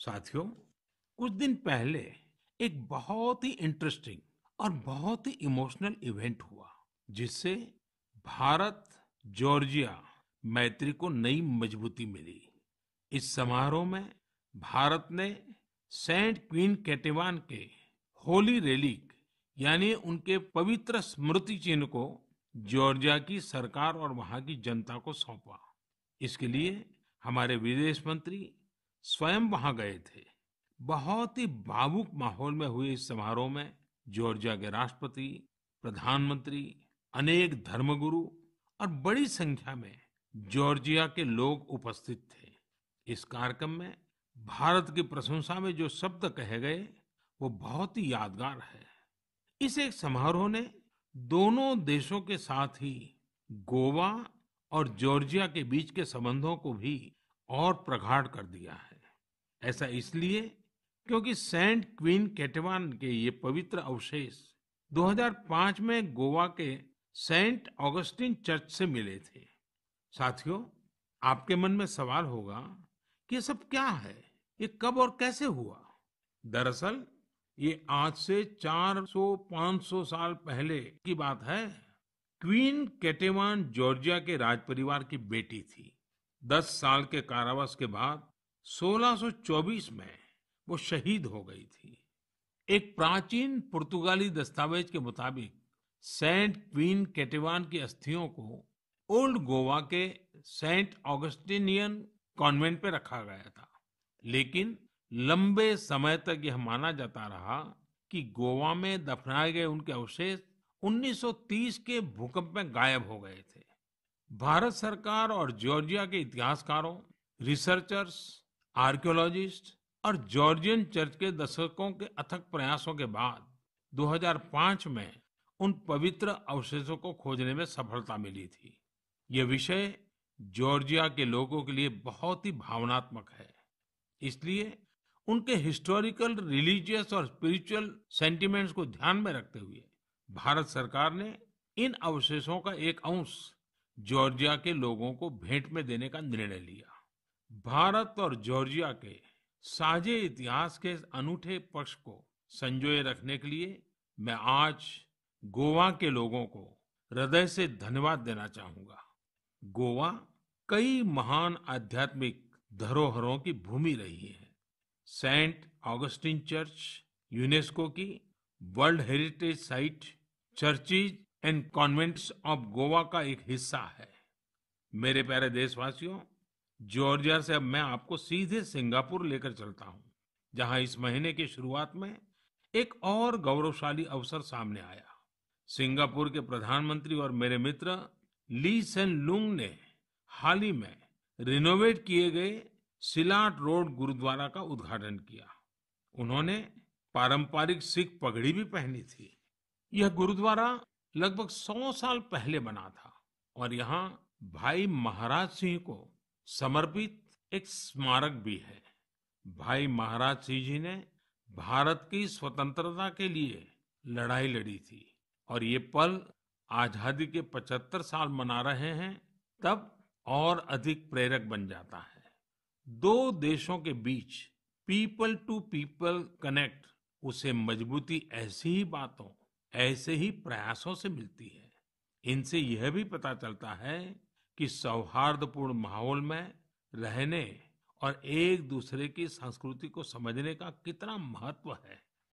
साथियों कुछ दिन पहले एक बहुत ही इंटरेस्टिंग और बहुत ही इमोशनल इवेंट हुआ जिससे भारत जॉर्जिया मैत्री को नई मजबूती मिली इस समारोह में भारत ने सेंट क्वीन कैटेवान के होली रेलिक यानी उनके पवित्र स्मृति चिन्ह को जॉर्जिया की सरकार और वहां की जनता को सौंपा इसके लिए हमारे विदेश मंत्री स्वयं वहां गए थे बहुत ही भावुक माहौल में हुए इस समारोह में जॉर्जिया के राष्ट्रपति प्रधानमंत्री अनेक धर्मगुरु और बड़ी संख्या में जॉर्जिया के लोग उपस्थित थे इस कार्यक्रम में भारत की प्रशंसा में जो शब्द कहे गए वो बहुत ही यादगार है इस एक समारोह ने दोनों देशों के साथ ही गोवा और जॉर्जिया के बीच के संबंधों को भी और प्रगाढ़ कर दिया है ऐसा इसलिए क्योंकि सेंट क्वीन केटवान के ये पवित्र अवशेष 2005 में गोवा के सेंट ऑगस्टिन चर्च से मिले थे साथियों आपके मन में सवाल होगा कि ये सब क्या है ये कब और कैसे हुआ दरअसल ये आज से 400-500 साल पहले की बात है क्वीन केटेवान जॉर्जिया के राज परिवार की बेटी थी दस साल के कारावास के बाद 1624 में वो शहीद हो गई थी एक प्राचीन पुर्तगाली दस्तावेज के मुताबिक सेंट क्वीन केटेवान की अस्थियों को ओल्ड गोवा के सेंट ऑगस्टिनियन कॉन्वेंट पे रखा गया था लेकिन लंबे समय तक यह माना जाता रहा कि गोवा में दफनाए गए उनके अवशेष 1930 के भूकंप में गायब हो गए थे भारत सरकार और जॉर्जिया के इतिहासकारों रिसर्चर्स आर्कियोलॉजिस्ट और जॉर्जियन चर्च के दशकों के अथक प्रयासों के बाद 2005 में उन पवित्र अवशेषों को खोजने में सफलता मिली थी ये विषय जॉर्जिया के लोगों के लिए बहुत ही भावनात्मक है इसलिए उनके हिस्टोरिकल रिलीजियस और स्पिरिचुअल सेंटिमेंट्स को ध्यान में रखते हुए भारत सरकार ने इन अवशेषों का एक अंश जॉर्जिया के लोगों को भेंट में देने का निर्णय लिया भारत और जॉर्जिया के साझे इतिहास के इस अनूठे पक्ष को संजोए रखने के लिए मैं आज गोवा के लोगों को हृदय से धन्यवाद देना चाहूंगा गोवा कई महान आध्यात्मिक धरोहरों की भूमि रही है सेंट ऑगस्टिन चर्च यूनेस्को की world heritage site churches and convents of Goa का एक हिस्सा है मेरे प्यारे देशवासियों जॉर्जिया से अब मैं आपको सीधे सिंगापुर लेकर चलता हूं जहां इस महीने की शुरुआत में एक और गौरवशाली अवसर सामने आया सिंगापुर के प्रधानमंत्री और मेरे मित्र ली सेन लुंग ने हाल ही में रिनोवेट किए गए सिलाट रोड गुरुद्वारा का उद्घाटन किया उन्होंने पारंपरिक सिख पगड़ी भी पहनी थी यह गुरुद्वारा लगभग सौ साल पहले बना था और यहाँ भाई महाराज सिंह को समर्पित एक स्मारक भी है भाई महाराज सिंह जी ने भारत की स्वतंत्रता के लिए लड़ाई लड़ी थी और ये पल आजादी के 75 साल मना रहे हैं तब और अधिक प्रेरक बन जाता है दो देशों के बीच पीपल टू पीपल कनेक्ट उसे मजबूती ऐसी ही बातों ऐसे ही प्रयासों से मिलती है इनसे यह भी पता चलता है कि सौहार्दपूर्ण माहौल में रहने और एक दूसरे की संस्कृति को समझने का कितना महत्व है